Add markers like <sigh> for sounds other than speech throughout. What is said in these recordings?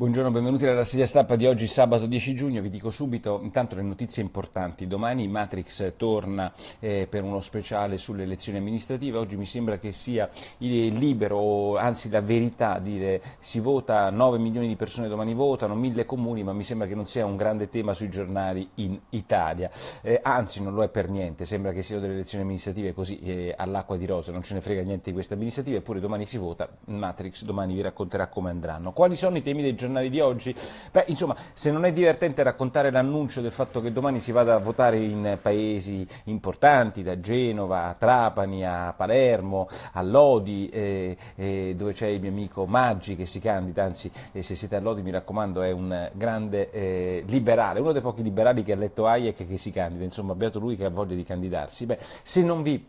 Buongiorno, benvenuti alla rassegna stampa di oggi sabato 10 giugno. Vi dico subito intanto le notizie importanti. Domani Matrix torna eh, per uno speciale sulle elezioni amministrative. Oggi mi sembra che sia libero, anzi la verità, dire si vota, 9 milioni di persone domani votano, mille comuni, ma mi sembra che non sia un grande tema sui giornali in Italia. Eh, anzi non lo è per niente, sembra che siano delle elezioni amministrative così eh, all'acqua di rosa, non ce ne frega niente di queste amministrative, eppure domani si vota. Matrix domani vi racconterà come andranno. Quali sono i temi dei giornali? giornali di oggi. Beh, insomma, se non è divertente raccontare l'annuncio del fatto che domani si vada a votare in paesi importanti, da Genova a Trapani a Palermo, a Lodi, eh, eh, dove c'è il mio amico Maggi che si candida, anzi eh, se siete a Lodi mi raccomando è un grande eh, liberale, uno dei pochi liberali che ha letto Hayek che si candida, insomma beato lui che ha voglia di candidarsi. Beh, se non vi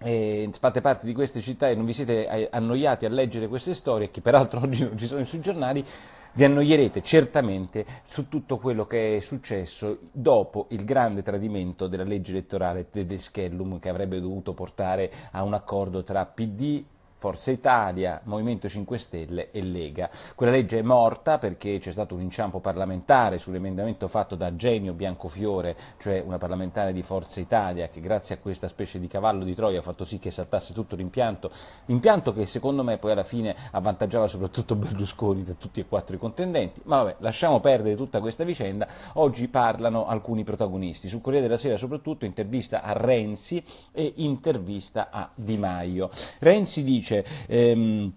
eh, fate parte di queste città e non vi siete eh, annoiati a leggere queste storie, che peraltro <laughs> oggi non ci sono sui giornali, vi annoierete certamente su tutto quello che è successo dopo il grande tradimento della legge elettorale Tedeschellum che avrebbe dovuto portare a un accordo tra PD Forza Italia, Movimento 5 Stelle e Lega. Quella legge è morta perché c'è stato un inciampo parlamentare sull'emendamento fatto da Genio Biancofiore, cioè una parlamentare di Forza Italia, che grazie a questa specie di cavallo di Troia ha fatto sì che saltasse tutto l'impianto, impianto che secondo me poi alla fine avvantaggiava soprattutto Berlusconi da tutti e quattro i contendenti, ma vabbè, lasciamo perdere tutta questa vicenda, oggi parlano alcuni protagonisti, sul Corriere della Sera soprattutto intervista a Renzi e intervista a Di Maio. Renzi dice dice... Ehm,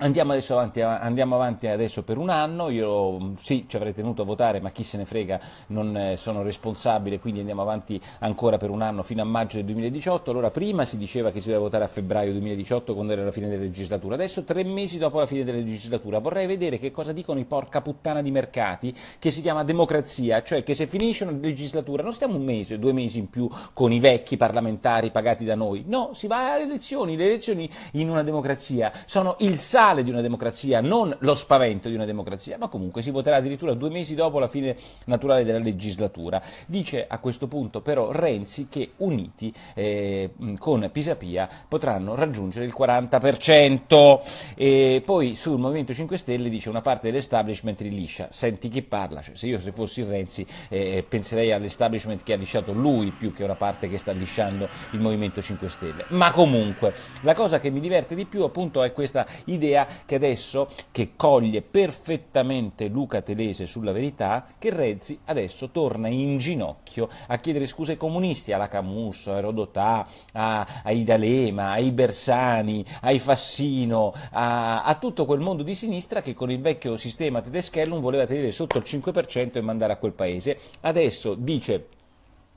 Andiamo, avanti, andiamo avanti adesso per un anno, io mm, sì ci avrei tenuto a votare ma chi se ne frega non eh, sono responsabile quindi andiamo avanti ancora per un anno fino a maggio del 2018, allora prima si diceva che si doveva votare a febbraio 2018 quando era la fine della legislatura, adesso tre mesi dopo la fine della legislatura vorrei vedere che cosa dicono i porca puttana di mercati che si chiama democrazia, cioè che se finisce una legislatura non stiamo un mese o due mesi in più con i vecchi parlamentari pagati da noi, no, si va alle elezioni, le elezioni in una democrazia sono il salto morale di una democrazia, non lo spavento di una democrazia, ma comunque si voterà addirittura due mesi dopo la fine naturale della legislatura. Dice a questo punto però Renzi che uniti eh, con Pisapia potranno raggiungere il 40%. E poi sul Movimento 5 Stelle dice una parte dell'establishment riliscia, senti chi parla, cioè, se io se fossi Renzi eh, penserei all'establishment che ha lisciato lui più che una parte che sta lisciando il Movimento 5 Stelle. Ma comunque la cosa che mi diverte di più appunto è questa idea Galilea che adesso, che coglie perfettamente Luca Telese sulla verità, che Renzi adesso torna in ginocchio a chiedere scuse ai comunisti, alla Camusso, a Rodotà, a, a Idalema, ai Bersani, ai Fassino, a, a tutto quel mondo di sinistra che con il vecchio sistema tedeschellum voleva tenere sotto il 5% e mandare a quel paese. Adesso dice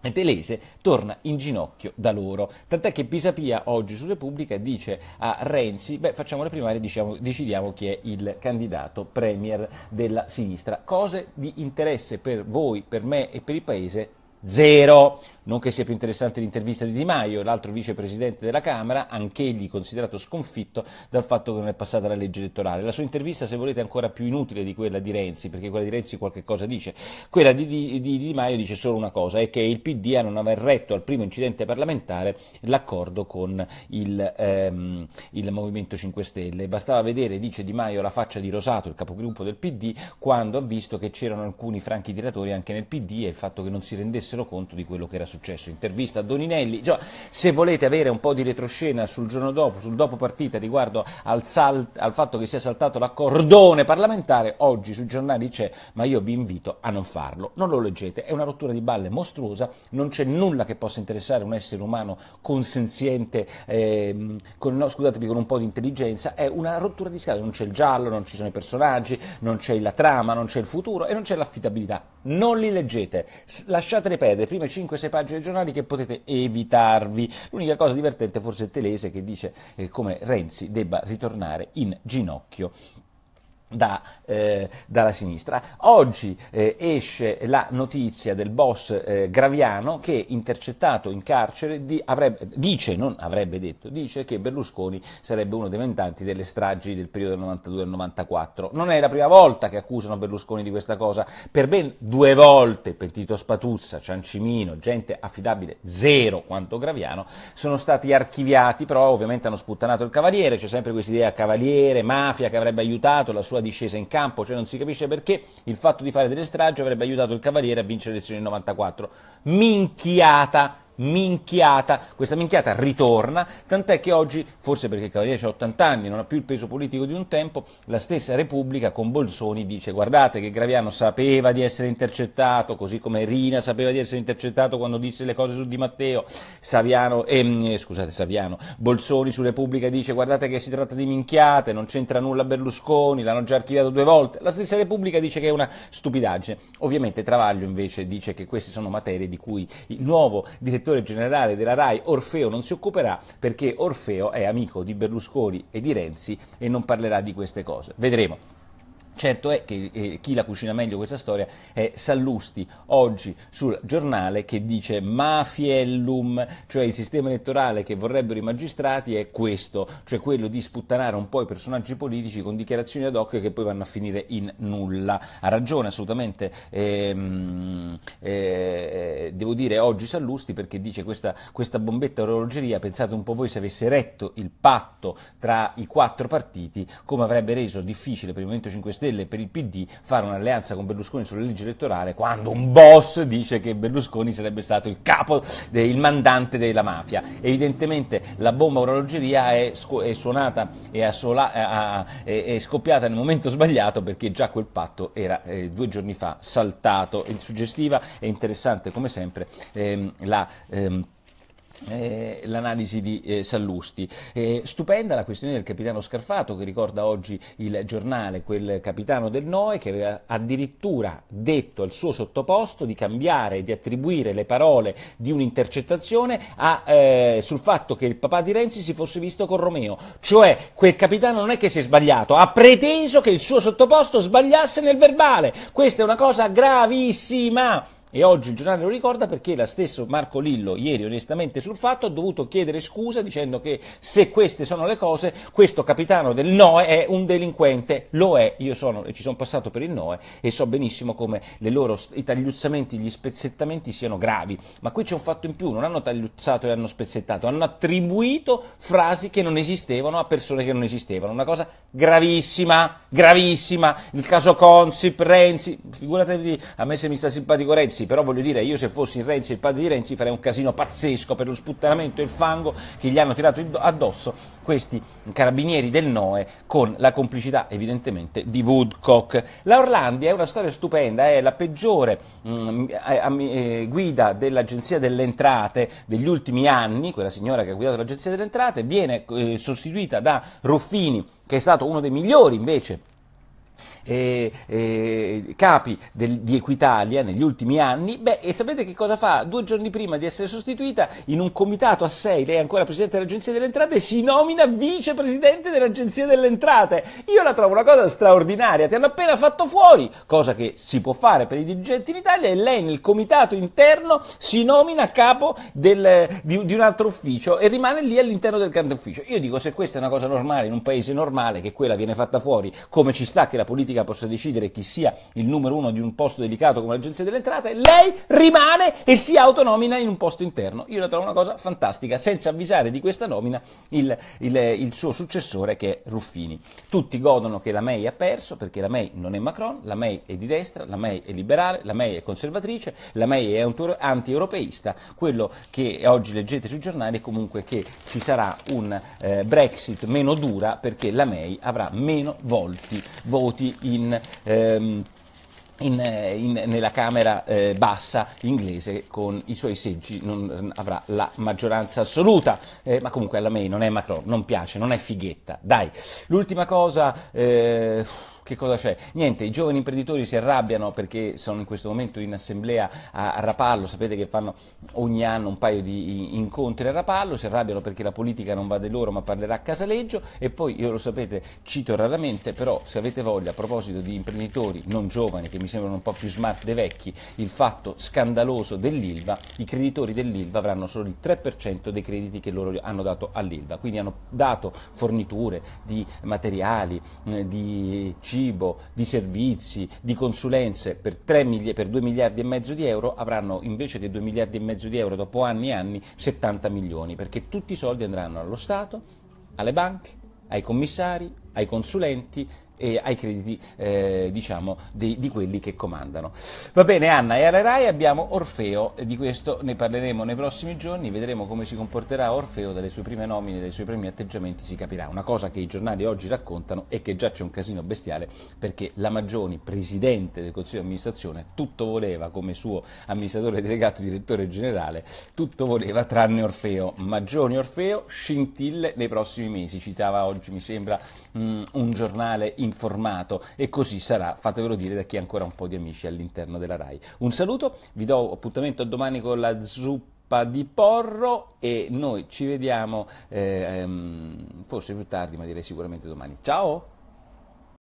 Telese torna in ginocchio da loro. Tant'è che Pisapia oggi su Repubblica dice a Renzi, beh facciamo le primarie, diciamo, decidiamo chi è il candidato premier della sinistra. Cose di interesse per voi, per me e per il Paese zero. Non che sia più interessante l'intervista di Di Maio, l'altro vicepresidente della Camera, anch'egli considerato sconfitto dal fatto che non è passata la legge elettorale. La sua intervista, se volete, è ancora più inutile di quella di Renzi, perché quella di Renzi qualche cosa dice. Quella di Di, di, di Maio dice solo una cosa, è che il PD a non aver retto al primo incidente parlamentare l'accordo con il, ehm, il, Movimento 5 Stelle. Bastava vedere, dice Di Maio, la faccia di Rosato, il capogruppo del PD, quando ha visto che c'erano alcuni franchi tiratori anche nel PD e il fatto che non si rendesse rendessero conto di quello che era successo. Intervista a Doninelli. Insomma, se volete avere un po' di retroscena sul giorno dopo, sul dopo partita riguardo al, salt, al fatto che sia saltato l'accordone parlamentare, oggi sui giornali c'è, ma io vi invito a non farlo. Non lo leggete, è una rottura di balle mostruosa, non c'è nulla che possa interessare un essere umano consenziente, eh, con, no, scusatemi, con un po' di intelligenza, è una rottura di scala, non c'è il giallo, non ci sono i personaggi, non c'è la trama, non c'è il futuro e non c'è l'affidabilità. Non li leggete, lasciatele perde prime 5-6 pagine dei giornali che potete evitarvi. L'unica cosa divertente forse è Telese che dice eh, come Renzi debba ritornare in ginocchio da, eh, dalla sinistra. Oggi eh, esce la notizia del boss eh, Graviano che intercettato in carcere di, avrebbe, dice, non avrebbe detto, dice che Berlusconi sarebbe uno dei mentanti delle stragi del periodo del 92 94. Non è la prima volta che accusano Berlusconi di questa cosa, per ben due volte Pentito Spatuzza, Ciancimino, gente affidabile zero quanto Graviano, sono stati archiviati, però ovviamente hanno sputtanato il cavaliere, c'è sempre questa idea cavaliere, mafia che avrebbe aiutato la sua discesa in campo, cioè non si capisce perché il fatto di fare delle stragi avrebbe aiutato il Cavaliere a vincere le elezioni del 94. Minchiata minchiata, questa minchiata ritorna, tant'è che oggi, forse perché Cavalieri ha 80 anni, non ha più il peso politico di un tempo, la stessa Repubblica con Bolsoni dice guardate che Graviano sapeva di essere intercettato, così come Rina sapeva di essere intercettato quando disse le cose su Di Matteo, Saviano, ehm, eh, scusate, Saviano, Bolsoni su Repubblica dice guardate che si tratta di minchiate, non c'entra nulla Berlusconi, l'hanno già archiviato due volte, la stessa Repubblica dice che è una stupidaggine, ovviamente Travaglio invece dice che queste sono materie di cui il nuovo direttore direttore generale della RAI Orfeo non si occuperà perché Orfeo è amico di Berlusconi e di Renzi e non parlerà di queste cose. Vedremo. Certo è che eh, chi la cucina meglio questa storia è Sallusti, oggi sul giornale che dice mafiellum, cioè il sistema elettorale che vorrebbero i magistrati è questo, cioè quello di sputtanare un po' i personaggi politici con dichiarazioni ad hoc che poi vanno a finire in nulla. Ha ragione assolutamente, ehm, eh, devo dire oggi Sallusti perché dice questa, questa bombetta orologeria, pensate un po' voi se avesse retto il patto tra i quattro partiti, come avrebbe reso difficile per il Movimento 5 Stelle Stelle e per il PD fare un'alleanza con Berlusconi sulla legge elettorale quando un boss dice che Berlusconi sarebbe stato il capo, il mandante della mafia. Evidentemente la bomba orologeria è, è suonata e è, scoppiata nel momento sbagliato perché già quel patto era eh, due giorni fa saltato. È suggestiva e interessante come sempre ehm, la... Ehm, eh, l'analisi di eh, Sallusti. Eh, stupenda la questione del capitano Scarfato che ricorda oggi il giornale, quel capitano del Noe che aveva addirittura detto al suo sottoposto di cambiare e di attribuire le parole di un'intercettazione a, eh, sul fatto che il papà di Renzi si fosse visto con Romeo. Cioè quel capitano non è che si è sbagliato, ha preteso che il suo sottoposto sbagliasse nel verbale. Questa è una cosa gravissima. E oggi il giornale lo ricorda perché la stessa Marco Lillo, ieri onestamente sul fatto, ha dovuto chiedere scusa dicendo che se queste sono le cose, questo capitano del Noe è un delinquente, lo è, io sono, ci sono passato per il Noe e so benissimo come le loro, i tagliuzzamenti, gli spezzettamenti siano gravi, ma qui c'è un fatto in più, non hanno tagliuzzato e hanno spezzettato, hanno attribuito frasi che non esistevano a persone che non esistevano, una cosa gravissima, gravissima, il caso Consip, Renzi, figuratevi a me se mi sta simpatico Renzi, Renzi, però voglio dire, io se fossi in Renzi il padre di Renzi farei un casino pazzesco per lo sputtanamento e il fango che gli hanno tirato addosso questi carabinieri del Noe con la complicità evidentemente di Woodcock. La Orlandia è una storia stupenda, è la peggiore mh, mm, eh, guida dell'Agenzia delle Entrate degli ultimi anni, quella signora che ha guidato l'Agenzia delle Entrate, viene eh, sostituita da Ruffini, che è stato uno dei migliori invece eh, capi del, di Equitalia negli ultimi anni, beh, e sapete che cosa fa? Due giorni prima di essere sostituita, in un comitato a sei, lei è ancora Presidente dell'Agenzia delle Entrate, si nomina Vicepresidente dell'Agenzia delle Entrate. Io la trovo una cosa straordinaria, ti hanno appena fatto fuori, cosa che si può fare per i dirigenti in Italia, e lei nel comitato interno si nomina capo del, di, di, un altro ufficio e rimane lì all'interno del grande ufficio. Io dico, se questa è una cosa normale in un paese normale, che quella viene fatta fuori, come ci sta che la politica politica possa decidere chi sia il numero uno di un posto delicato come l'Agenzia delle Entrate, lei rimane e si autonomina in un posto interno. Io la trovo una cosa fantastica, senza avvisare di questa nomina il, il, il suo successore che è Ruffini. Tutti godono che la May ha perso, perché la May non è Macron, la May è di destra, la May è liberale, la May è conservatrice, la May è anti-europeista, quello che oggi leggete sui giornali è comunque che ci sarà un eh, Brexit meno dura perché la May avrà meno volti, voti in, ehm, in, eh, in, nella Camera eh, bassa inglese con i suoi seggi non avrà la maggioranza assoluta, eh, ma comunque alla May non è Macron, non piace, non è fighetta, dai. L'ultima cosa... Eh, che cosa c'è? Niente, i giovani imprenditori si arrabbiano perché sono in questo momento in assemblea a, Rapallo, sapete che fanno ogni anno un paio di incontri a Rapallo, si arrabbiano perché la politica non va di loro ma parlerà a Casaleggio e poi, io lo sapete, cito raramente, però se avete voglia, a proposito di imprenditori non giovani che mi sembrano un po' più smart dei vecchi, il fatto scandaloso dell'ILVA, i creditori dell'ILVA avranno solo il 3% dei crediti che loro hanno dato all'ILVA, quindi hanno dato forniture di materiali, eh, di cibo, cibo, di servizi, di consulenze per, 3 mili- per 2 miliardi e mezzo di euro avranno invece di 2 miliardi e mezzo di euro dopo anni e anni 70 milioni, perché tutti i soldi andranno allo Stato, alle banche, ai commissari, ai consulenti e ai crediti eh, diciamo, di, di, quelli che comandano. Va bene Anna, e alla RAI abbiamo Orfeo, di questo ne parleremo nei prossimi giorni, vedremo come si comporterà Orfeo dalle sue prime nomine, dai suoi primi atteggiamenti si capirà. Una cosa che i giornali oggi raccontano è che già c'è un casino bestiale perché la Magioni, presidente del Consiglio di amministrazione, tutto voleva come suo amministratore delegato, direttore generale, tutto voleva tranne Orfeo. Magioni Orfeo, scintille nei prossimi mesi, citava oggi mi sembra mh, mm, un giornale in informato e così sarà, fatevelo dire da chi ha ancora un po' di amici all'interno della RAI. Un saluto, vi do appuntamento a domani con la zuppa di Porro e noi ci vediamo eh, ehm, forse più tardi, ma direi sicuramente domani. Ciao!